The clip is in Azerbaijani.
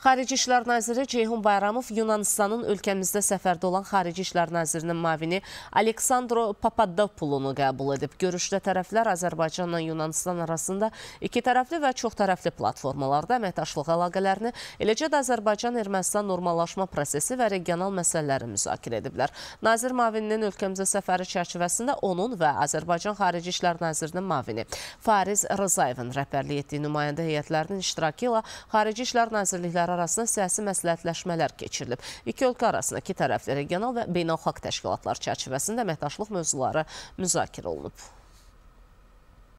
Xarici İşlər Naziri Ceyhun Bayramov Yunanistanın ölkəmizdə səfərdə olan Xarici İşlər Nazirinin mavini Aleksandro Papadopulunu qəbul edib. Görüşdə tərəflər Azərbaycanla Yunanistan arasında iki tərəfli və çox tərəfli platformalarda əməkdaşlıq əlaqələrini, eləcə də Azərbaycan-Ermənistan normallaşma prosesi və regional məsələləri müzakirə ediblər. Nazir mavininin ölkəmizə səfəri çərçivəsində onun və Azərbaycan Xarici İşlər Nazirinin mavini Fariz Rızayevin rəhbərliyi etdiyi nümayəndə heyətlərinin iştirakı ilə Xarici İşlər Nazirlikləri tərəflər arasında siyasi məsləhətləşmələr keçirilib. İki ölkə arasında iki tərəfli regional və beynəlxalq təşkilatlar çərçivəsində əməkdaşlıq mövzuları müzakirə olunub.